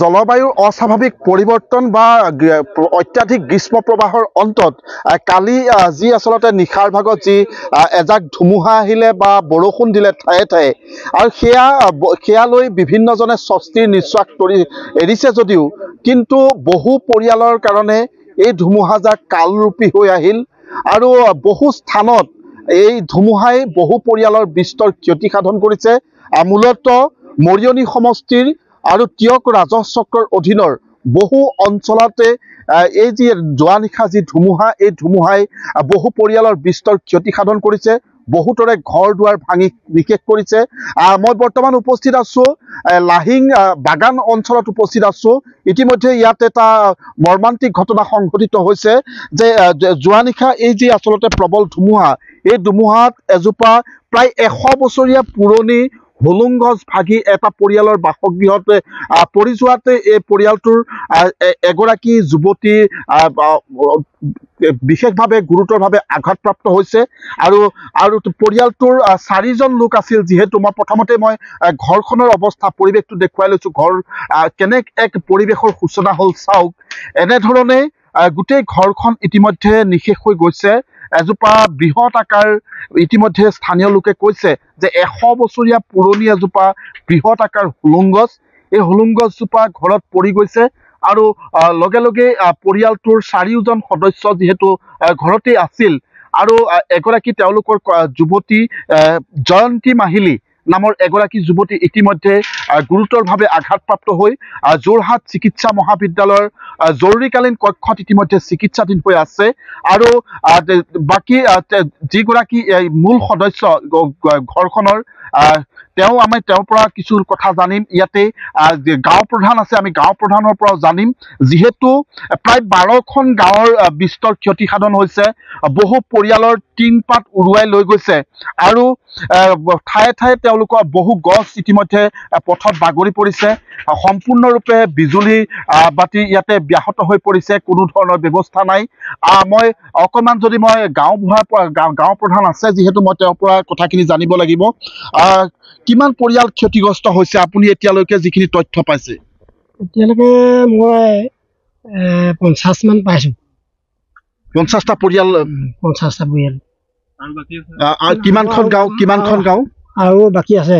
জলবায়ুৰ অস্বাভাৱিক পৰিৱৰ্তন বা অত্যাধিক গ্ৰীষ্ম প্ৰৱাহৰ অন্তত কালি যি আচলতে নিশাৰ ভাগত যি এজাক ধুমুহা আহিলে বা বৰষুণ দিলে ঠায়ে ঠায়ে আৰু সেয়া সেয়া লৈ বিভিন্নজনে স্বস্তিৰ নিশ্বাস তৰি এৰিছে যদিও কিন্তু বহু পৰিয়ালৰ কাৰণে এই ধুমুহাজাক কালৰূপী হৈ আহিল আৰু বহু স্থানত এই ধুমুহাই বহু পৰিয়ালৰ বিস্তৰ ক্ষতিসাধন কৰিছে মূলতঃ মৰিয়নি সমষ্টিৰ আৰু কিয়ক ৰাজহচক্ৰৰ অধীনৰ বহু অঞ্চলতে এই যি যোৱা নিশা যি ধুমুহা এই ধুমুহাই বহু পৰিয়ালৰ বিস্তৰ ক্ষতি সাধন কৰিছে বহুতৰে ঘৰ দুৱাৰ ভাঙি নিশেষ কৰিছে মই বৰ্তমান উপস্থিত আছোঁ লাহিং বাগান অঞ্চলত উপস্থিত আছোঁ ইতিমধ্যে ইয়াত এটা মৰ্মান্তিক ঘটনা সংঘটিত হৈছে যে যোৱা নিশা এই যি আচলতে প্ৰবল ধুমুহা এই ধুমুহাত এজোপা প্ৰায় এশ বছৰীয়া পুৰণি ভুলুংগজ ভাগি এটা পৰিয়ালৰ বাসগৃহত পৰি যোৱাতে এই পৰিয়ালটোৰ এগৰাকী যুৱতী বিশেষভাৱে গুৰুতৰভাৱে আঘাতপ্ৰাপ্ত হৈছে আৰু আৰু পৰিয়ালটোৰ চাৰিজন লোক আছিল যিহেতু মই প্ৰথমতে মই ঘৰখনৰ অৱস্থা পৰিৱেশটো দেখুৱাই লৈছোঁ ঘৰ কেনে এক পৰিৱেশৰ সূচনা হ'ল চাওক এনেধৰণে গোটেই ঘৰখন ইতিমধ্যে নিশেষ হৈ গৈছে এজোপা বৃহৎ আকাৰ ইতিমধ্যে স্থানীয় লোকে কৈছে যে এশ বছৰীয়া পুৰণি এজোপা বৃহৎ আকাৰ হুলুং গছ এই হুলুং গছজোপা ঘৰত পৰি গৈছে আৰু লগে লগে পৰিয়ালটোৰ চাৰিওজন সদস্য যিহেতু ঘৰতেই আছিল আৰু এগৰাকী তেওঁলোকৰ যুৱতী জয়ন্তী মাহিলী নামৰ এগৰাকী যুৱতী ইতিমধ্যে গুৰুতৰভাৱে আঘাতপ্ৰাপ্ত হৈ যোৰহাট চিকিৎসা মহাবিদ্যালয়ৰ জৰুৰীকালীন কক্ষত ইতিমধ্যে চিকিৎসাধীন হৈ আছে আৰু বাকী যিগৰাকী মূল সদস্য ঘৰখনৰ তেওঁ আমি তেওঁৰ পৰা কিছু কথা জানিম ইয়াতে গাঁও প্ৰধান আছে আমি গাঁও প্ৰধানৰ পৰাও জানিম যিহেতু প্ৰায় বাৰখন গাঁৱৰ বিস্তৰ ক্ষতিসাধন হৈছে বহু পৰিয়ালৰ টিংপাত উৰুৱাই লৈ গৈছে আৰু ঠায়ে ঠায়ে তেওঁলোকৰ বহু গছ ইতিমধ্যে পথ পথত বাগৰি পৰিছে সম্পূৰ্ণৰূপে বিজুলী বাতি ইয়াতে ব্যাহত হৈ পৰিছে কোনো ধৰণৰ ব্যৱস্থা নাই মই অকণমান যদি মই গাঁওবুঢ়াৰ পৰা গাঁও প্ৰধান আছে যিহেতু মই তেওঁৰ পৰা কথাখিনি জানিব লাগিব কিমান পৰিয়াল ক্ষতিগ্ৰস্ত হৈছে আপুনি এতিয়ালৈকে যিখিনি তথ্য পাইছে এতিয়ালৈকে মই পঞ্চাছমান পাইছোঁ পঞ্চাছটা পৰিয়াল পঞ্চাছটা পৰিয়াল আৰু কিমানখন গাঁও কিমানখন গাঁও আৰু বাকী আছে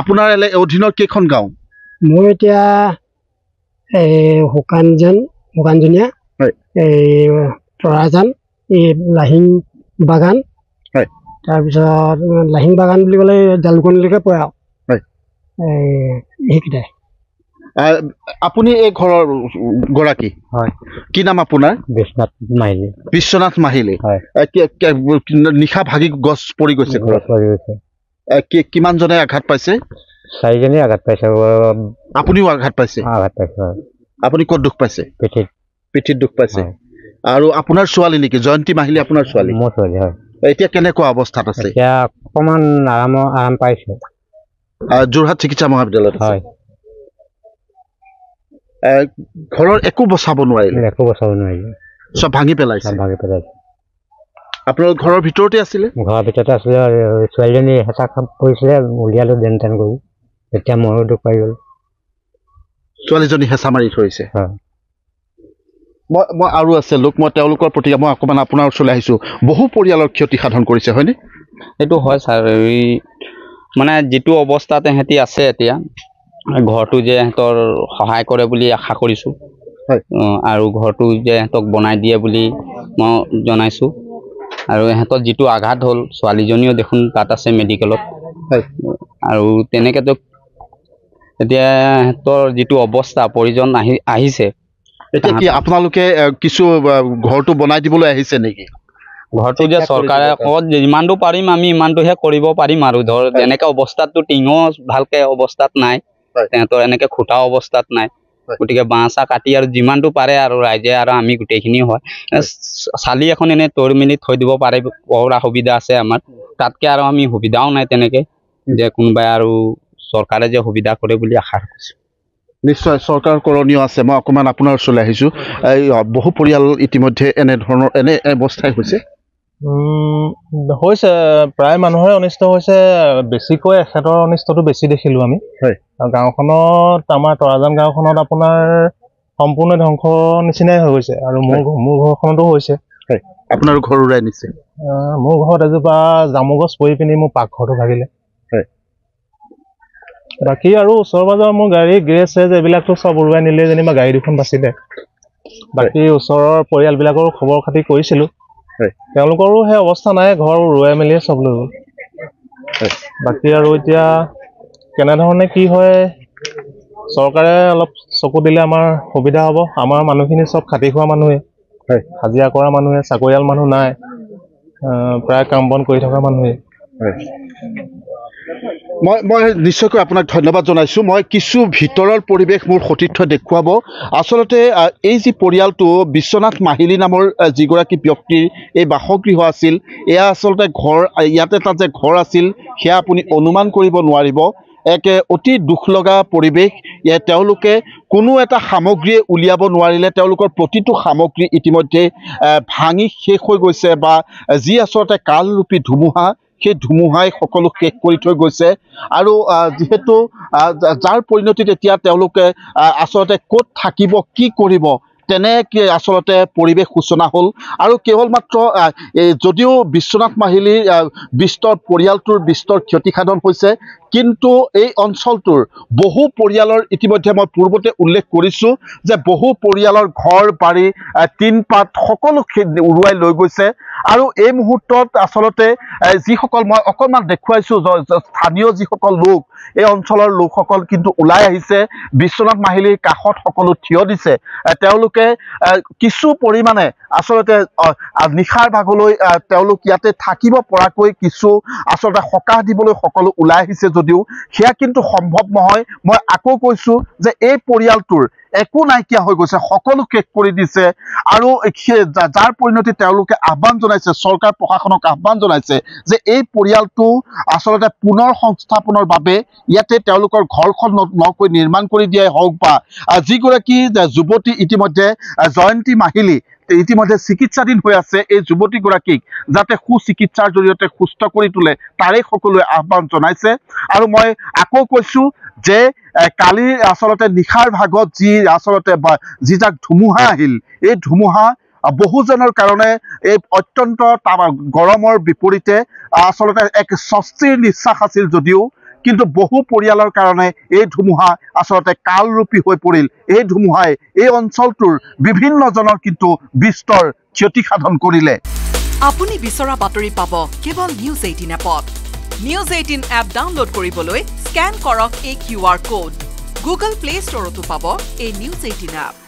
আপোনাৰ এলে অধীনৰ কেইখন গাঁও মোৰ এতিয়া এই শুকানজান শুকানজনীয়া এই তৰাজান এই লাহিং বাগান তাৰপিছত লাহিং বাগান বুলি ক'লে জালুকনীলৈকে পৰে আৰু সেইকেইটাই আপুনি এই ঘৰৰ গৰাকী হয় কি নাম আপোনাৰ বিশ্বনাথ মাহিলী বিশ্বনাথ মাহিলী হয় নিশা ভাগি গছ পৰি গৈছে ঘৰত পৰি গৈছে কিমানজনে আঘাত পাইছে চাৰিজনে আঘাত পাইছে আপুনিও আঘাত পাইছে আঘাত পাইছে আপুনি ক'ত দুখ পাইছে পিঠিত পিঠিত দুখ পাইছে আৰু আপোনাৰ ছোৱালী নেকি জয়ন্তী মাহিলী আপোনাৰ ছোৱালী মোৰ ছোৱালী হয় এতিয়া কেনেকুৱা অৱস্থাত আছে এতিয়া অকণমান আৰাম আৰাম পাইছে যোৰহাট চিকিৎসা মহাবিদ্যালয়ত হয় ঘৰৰ একো বচাব নোৱাৰিলে একো বচাব নোৱাৰিলে চব ভাঙি পেলাইছে ভাঙি পেলাইছে আপোনালোক ঘৰৰ ভিতৰতে আছিলে ঘৰৰ ভিতৰতে আছিলে ছোৱালীজনী হেঁচা খাপ কৰিছিলে উলিয়ালোঁ যেন তেন কৰি তেতিয়া ময়ো দুখ পাই গ'ল ছোৱালীজনী হেঁচা মাৰি ধৰিছে মই আৰু আছে লোক মই তেওঁলোকৰ প্ৰতি মই অকণমান আপোনাৰ ওচৰলৈ আহিছোঁ বহু পৰিয়ালৰ ক্ষতি সাধন কৰিছে হয়নে সেইটো হয় ছাৰ এই মানে যিটো অৱস্থাত ইহঁতি আছে এতিয়া ঘৰটো যে ইহঁতৰ সহায় কৰে বুলি আশা কৰিছোঁ আৰু ঘৰটো যে ইহঁতক বনাই দিয়ে বুলি মই জনাইছোঁ আৰু ইহঁতৰ যিটো আঘাত হ'ল ছোৱালীজনীও দেখোন তাত আছে মেডিকেলত আৰু তেনেকৈতো এতিয়া ইহঁতৰ যিটো অৱস্থা পৰিজন আহি আহিছে এতিয়া কি আপোনালোকে কিছু ঘৰটো বনাই দিবলৈ আহিছে নেকি ঘৰটো যে চৰকাৰে ক'ত যিমানটো পাৰিম আমি ইমানটোহে কৰিব পাৰিম আৰু ধৰ এনেকৈ অৱস্থাততো টিঙো ভালকৈ অৱস্থাত নাই সিহঁতৰ এনেকৈ খুটা অৱস্থাত নাই গতিকে বাঁহ চাহ কাটি আৰু যিমানটো পাৰে আৰু ৰাইজে আৰু আমি গোটেইখিনি হয় চালি এখন এনে তৰি মেলি থৈ দিব পাৰে পৰা সুবিধা আছে আমাৰ তাতকে আৰু আমি সুবিধাও নাই তেনেকৈ যে কোনোবাই আৰু চৰকাৰে যে সুবিধা কৰে বুলি আশা ৰাখিছোঁ নিশ্চয় চৰকাৰ কৰণীয় আছে মই অকণমান আপোনাৰ ওচৰলৈ আহিছোঁ বহু পৰিয়াল ইতিমধ্যে এনেধৰণৰ এনে অৱস্থাই হৈছে হৈছে প্ৰায় মানুহৰে অনিষ্ট হৈছে বেছিকৈ এখেতৰ অনিষ্টটো বেছি দেখিলোঁ আমি হয় গাঁওখনত আমাৰ তৰাজান গাঁওখনত আপোনাৰ সম্পূৰ্ণ ধ্বংস নিচিনাই হৈ গৈছে আৰু মোৰ মোৰ ঘৰখনতো হৈছে আপোনাৰ ঘৰ উৰাই নিছে মোৰ ঘৰত এজোপা জামু গছ পৰি পিনি মোৰ পাকঘৰটো ভাগিলে বাকী আৰু ওচৰ পাজৰ মোৰ গাড়ী গ্ৰেজ চেজ এইবিলাকতো চব উৰুৱাই নিলে যেনিবা গাড়ী দুখন বাচিলে বাকী ওচৰৰ পৰিয়ালবিলাকৰো খবৰ খাতি কৰিছিলোঁ তেওঁলোকৰো সেই অৱস্থা নাই ঘৰ ৰোৱাই মেলিয়ে চব লৈ গ'ল বাকী আৰু এতিয়া কেনেধৰণে কি হয় চৰকাৰে অলপ চকু দিলে আমাৰ সুবিধা হ'ব আমাৰ মানুহখিনি চব খাটি খোৱা মানুহে হাজিৰা কৰা মানুহে চাকৰিয়াল মানুহ নাই প্ৰায় কাম বন কৰি থকা মানুহে মই মই নিশ্চয়কৈ আপোনাক ধন্যবাদ জনাইছোঁ মই কিছু ভিতৰৰ পৰিৱেশ মোৰ সতীৰ্থ দেখুৱাব আচলতে এই যি পৰিয়ালটো বিশ্বনাথ মাহিলী নামৰ যিগৰাকী ব্যক্তিৰ এই বাসগৃহ আছিল এয়া আচলতে ঘৰ ইয়াতে তাত যে ঘৰ আছিল সেয়া আপুনি অনুমান কৰিব নোৱাৰিব এক অতি দুখ লগা পৰিৱেশ তেওঁলোকে কোনো এটা সামগ্ৰীয়ে উলিয়াব নোৱাৰিলে তেওঁলোকৰ প্ৰতিটো সামগ্ৰী ইতিমধ্যে ভাঙি শেষ হৈ গৈছে বা যি আচলতে কালৰূপী ধুমুহা সেই ধুমুহাই সকলো শেষ কৰি থৈ গৈছে আৰু যিহেতু যাৰ পৰিণতিত এতিয়া তেওঁলোকে আচলতে ক'ত থাকিব কি কৰিব তেনে আচলতে পৰিৱেশ সূচনা হ'ল আৰু কেৱল মাত্ৰ যদিও বিশ্বনাথ মাহিলীৰ বিস্তৰ পৰিয়ালটোৰ বিস্তৰ ক্ষতিসাধন হৈছে কিন্তু এই অঞ্চলটোৰ বহু পৰিয়ালৰ ইতিমধ্যে মই পূৰ্বতে উল্লেখ কৰিছোঁ যে বহু পৰিয়ালৰ ঘৰ বাৰী টিনপাত সকলো উৰুৱাই লৈ গৈছে আৰু এই মুহূৰ্তত আচলতে যিসকল মই অকণমান দেখুৱাইছো স্থানীয় যিসকল লোক এই অঞ্চলৰ লোকসকল কিন্তু ওলাই আহিছে বিশ্বনাথ মাহিলীৰ কাষত সকলো থিয় দিছে তেওঁলোকে কিছু পৰিমাণে আচলতে নিশাৰ ভাগলৈ তেওঁলোক ইয়াতে থাকিব পৰাকৈ কিছু আচলতে সকাহ দিবলৈ সকলো ওলাই আহিছে যদিও সেয়া কিন্তু সম্ভৱ নহয় মই আকৌ কৈছোঁ যে এই পৰিয়ালটোৰ একো নাইকিয়া হৈ গৈছে সকলো শেষ কৰি দিছে আৰু যাৰ পৰিণতি তেওঁলোকে আহ্বান জনাইছে চৰকাৰ প্ৰশাসনক আহ্বান জনাইছে যে এই পৰিয়ালটো আচলতে পুনৰ সংস্থাপনৰ বাবে ইয়াতে তেওঁলোকৰ ঘৰখন নকৈ নিৰ্মাণ কৰি দিয়াই হওক বা যিগৰাকী যুৱতী ইতিমধ্যে জয়ন্তী মাহিলী ইতিমধ্যে চিকিৎসাধীন হৈ আছে এই যুৱতীগৰাকীক যাতে সুচিকিৎসাৰ জৰিয়তে সুস্থ কৰি তোলে তাৰে সকলোৱে আহ্বান জনাইছে আৰু মই আকৌ কৈছো যে কালি আচলতে নিশাৰ ভাগত যি আচলতে যি যাক ধুমুহা আহিল এই ধুমুহা বহুজনৰ কাৰণে এই অত্যন্ত গৰমৰ বিপৰীতে আচলতে এক স্বস্তিৰ নিশ্বাস আছিল যদিও কিন্তু বহু পৰিয়ালৰ কাৰণে এই ধুমুহা আচলতে কালৰূপী হৈ পৰিল এই ধুমুহাই এই অঞ্চলটোৰ বিভিন্নজনৰ কিন্তু বিস্তৰ ক্ষতি সাধন কৰিলে আপুনি বিচৰা বাতৰি পাব কেৱল নিউজ এইটিন এপত নিউজ এইটিন এপ ডাউনলোড কৰিবলৈ স্কেন কৰক এই Q R code Google Play ষ্টৰতো পাব এই নিউজ এইটিন এপ